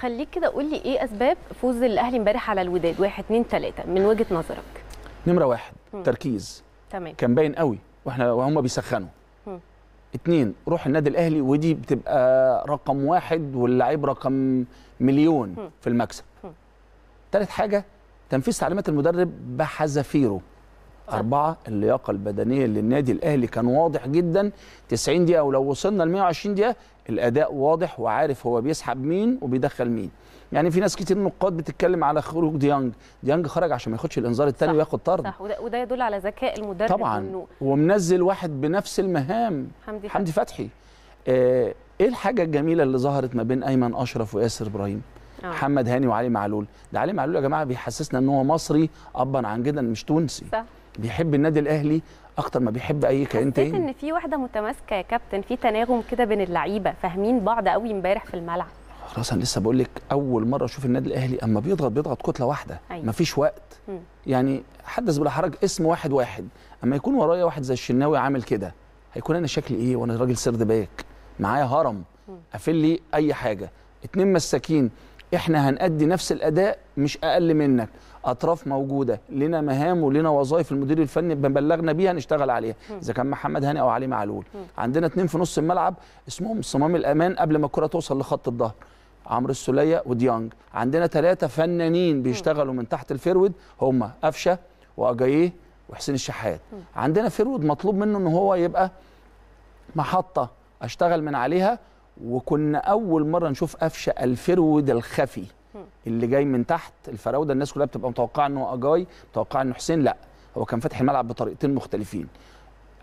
خليك كده قول لي ايه اسباب فوز الاهلي امبارح على الوداد واحد اثنين ثلاثه من وجهه نظرك نمره واحد مم. تركيز تمام كان باين قوي واحنا وهم بيسخنوا اثنين اتنين روح النادي الاهلي ودي بتبقى رقم واحد واللعيب رقم مليون مم. في المكسب ثالث تالت حاجه تنفيذ تعليمات المدرب بحذافيره أربعة اللياقة البدنية للنادي الأهلي كان واضح جدا 90 دقيقة ولو وصلنا ل 120 دقيقة الأداء واضح وعارف هو بيسحب مين وبيدخل مين يعني في ناس كتير نقاد بتتكلم على خروج ديانج ديانج خرج عشان ما ياخدش الانذار الثاني وياخد طرد صح وده, وده يدل على ذكاء المدرب طبعا إنه ومنزل واحد بنفس المهام حمدي, حمدي فتحي آه ايه الحاجه الجميله اللي ظهرت ما بين ايمن اشرف وياسر ابراهيم آه. محمد هاني وعلي معلول ده علي معلول يا جماعه بيحسسنا ان هو مصري ابا عن جدا مش تونسي صح. بيحب النادي الاهلي اكتر ما بيحب اي كائن تاني حسيت ان في واحده متماسكه يا كابتن في تناغم كده بين اللعيبه فاهمين بعض قوي امبارح في الملعب خلاص انا لسه بقول لك اول مره اشوف النادي الاهلي اما بيضغط بيضغط كتله واحده أيوة. مفيش وقت م. يعني حدث بلا حرج اسم واحد واحد اما يكون ورايا واحد زي الشناوي عامل كده هيكون انا شكلي ايه وانا راجل سرد باك معايا هرم قافل لي اي حاجه اتنين مساكين احنا هنأدي نفس الاداء مش اقل منك اطراف موجوده لنا مهام ولنا وظائف المدير الفني ببلغنا بيها نشتغل عليها اذا كان محمد هاني او علي معلول عندنا اتنين في نص الملعب اسمهم صمام الامان قبل ما الكره توصل لخط الظهر عمرو السوليه وديانج عندنا ثلاثه فنانين بيشتغلوا من تحت الفيرود هم قفشه واجاييه وحسين الشحات عندنا فيرود مطلوب منه ان هو يبقى محطه اشتغل من عليها وكنا اول مره نشوف قفشه الفرود الخفي اللي جاي من تحت الفراوده الناس كلها بتبقى متوقعه انه هو اجاي متوقعه انه حسين لا هو كان فاتح الملعب بطريقتين مختلفين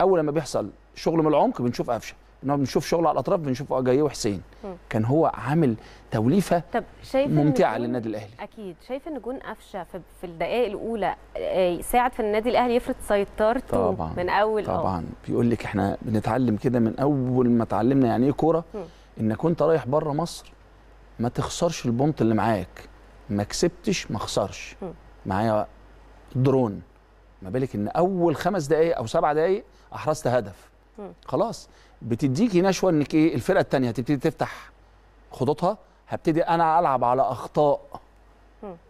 اول لما بيحصل شغل من العمق بنشوف قفشه انما بنشوف شغل على الاطراف بنشوف اجاي وحسين كان هو عامل توليفه طب شايف ممتعه للنادي الاهلي اكيد شايف ان جون قفشه في الدقائق الاولى آه، ساعد في النادي الاهلي يفرض سيطرته طبعا من اول آه. طبعا بيقول لك احنا بنتعلم كده من اول ما اتعلمنا يعني ايه كوره انك وانت رايح بره مصر ما تخسرش البونت اللي معاك ما كسبتش ما خسرش معايا درون ما بالك ان اول خمس دقائق او سبع دقائق احرزت هدف خلاص بتديكي نشوه انك ايه الفرقه الثانيه هتبتدي تفتح خطوطها هبتدي انا العب على اخطاء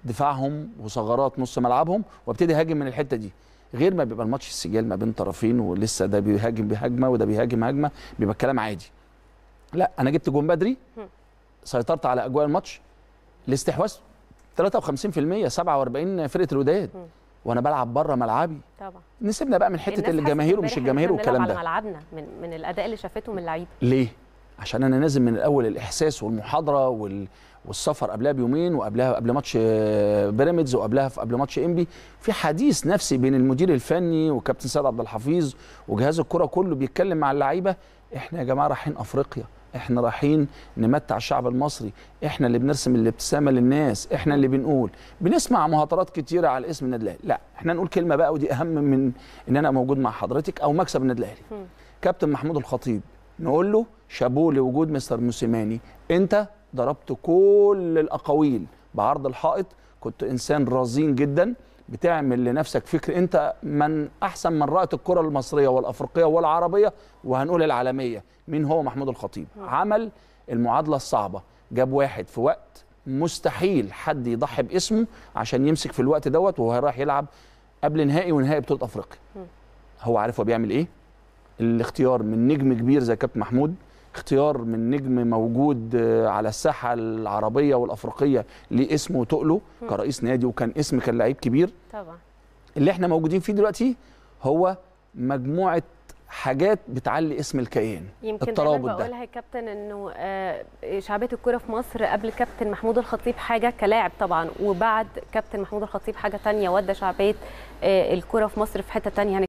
دفاعهم وثغرات نص ملعبهم وابتدي هاجم من الحته دي غير ما بيبقى الماتش السجال ما بين طرفين ولسه ده بيهاجم بهجمه وده بيهاجم هجمه بيبقى الكلام عادي لا انا جبت جون بدري سيطرت على اجواء الماتش الاستحواذ 53% 47 فرقه الوداد وانا بلعب بره ملعبي طبعا نسيبنا بقى من حته الجماهير ومش الجماهير والكلام ده ملعبنا من من الاداء اللي شافته من اللعيبه ليه عشان انا نازل من الاول الاحساس والمحاضره وال... والسفر قبلها بيومين وقبلها قبل ماتش آه، بيراميدز وقبلها قبل ماتش انبي في حديث نفسي بين المدير الفني وكابتن سيد عبد الحفيظ وجهاز الكره كله بيتكلم مع اللعيبه احنا يا جماعه رايحين افريقيا احنا رايحين نمتع الشعب المصري احنا اللي بنرسم الابتسامه للناس احنا اللي بنقول بنسمع مهاترات كتيره على اسم النادي الاهلي لا احنا نقول كلمه بقى ودي اهم من ان انا موجود مع حضرتك او مكسب النادي الاهلي كابتن محمود الخطيب نقول له شابوه لوجود مستر موسيماني انت ضربت كل الاقاويل بعرض الحائط كنت انسان رزين جدا بتعمل لنفسك فكر انت من احسن من رأت الكره المصريه والافريقيه والعربيه وهنقول العالميه مين هو محمود الخطيب آه. عمل المعادله الصعبه جاب واحد في وقت مستحيل حد يضحي باسمه عشان يمسك في الوقت دوت وهو رايح يلعب قبل نهائي ونهائي بطوله افريقيا آه. هو عارف هو بيعمل ايه الاختيار من نجم كبير زي كابتن محمود اختيار من نجم موجود آه، على الساحه العربيه والافريقيه ليه اسمه وتقله كرئيس نادي وكان اسم كان لعيب كبير طبعا اللي احنا موجودين فيه دلوقتي هو مجموعه حاجات بتعلي اسم الكيان يمكن الترابط بقولها يا كابتن انه آه، شعبيه الكوره في مصر قبل كابتن محمود الخطيب حاجه كلاعب طبعا وبعد كابتن محمود الخطيب حاجه ثانيه ودى شعبيه آه، الكوره في مصر في حته ثانيه يعني